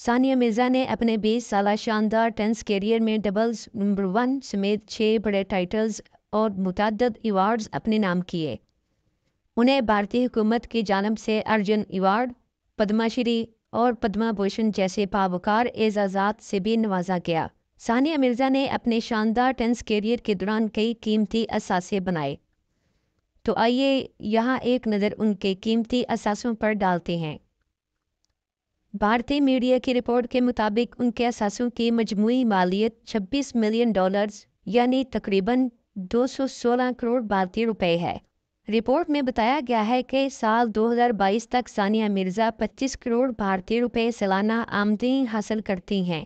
सानिया मिर्जा ने अपने 20 साल शानदार टेंस कैरियर में डबल्स नंबर वन समेत छः बड़े टाइटल्स और मुतद अवार्ड्स अपने नाम किए उन्हें भारतीय हुकूमत की जानब से अर्जुन अवार्ड पद्माश्री और पद्मा भूषण जैसे पावकार एजाजात से भी नवाजा गया सानिया मिर्ज़ा ने अपने शानदार टेंस कैरियर के दौरान कई कीमती असासे बनाए तो आइए यहाँ एक नज़र उनके कीमती असासों पर डालते हैं भारतीय मीडिया की रिपोर्ट के मुताबिक उनके असासों की मजमू मालियत 26 मिलियन डॉलर्स यानी तकरीबन 216 करोड़ भारतीय रुपए है रिपोर्ट में बताया गया है कि साल 2022 तक सानिया मिर्ज़ा 25 करोड़ भारतीय रुपए सालाना आमदनी हासिल करती हैं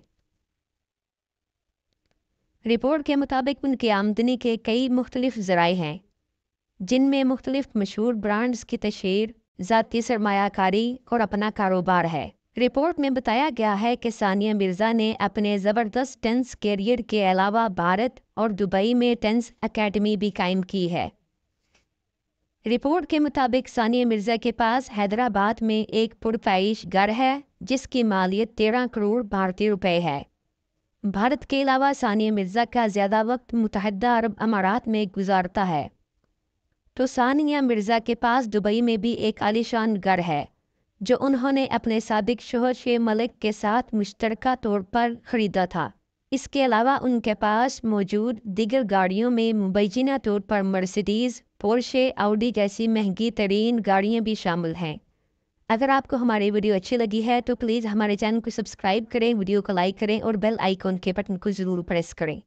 रिपोर्ट के मुताबिक उनकी आमदनी के कई मुख्तलिफ ज़राए हैं जिनमें मुख्तलिफ मशहूर ब्रांड्स की तशहर ज़ाती सरमाकारी और अपना कारोबार है रिपोर्ट में बताया गया है कि सानिया मिर्ज़ा ने अपने ज़बरदस्त टेंस कैरियर के अलावा भारत और दुबई में टेंस एकेडमी भी कायम की है रिपोर्ट के मुताबिक सानिया मिर्ज़ा के पास हैदराबाद में एक पुरपाइश घर है जिसकी मालियत तेरह करोड़ भारतीय रुपए है भारत के अलावा सानिया मिर्ज़ा का ज़्यादा वक्त मुतहद अरब अमारात में गुजारता है तो सानिया मिर्ज़ा के पास दुबई में भी एक आलिशान घर है जो उन्होंने अपने सबक शोहर शे मलिक के साथ मुश्तरका तौर पर ख़रीदा था इसके अलावा उनके पास मौजूद दिगर गाड़ियों में मुबैजना तौर पर मर्सिडीज़ पोर्शे आउडी जैसी महंगी तरीन गाड़ियाँ भी शामिल हैं अगर आपको हमारी वीडियो अच्छी लगी है तो प्लीज़ हमारे चैनल को सब्सक्राइब करें वीडियो को लाइक करें और बेल आइकॉन के बटन को ज़रूर प्रेस करें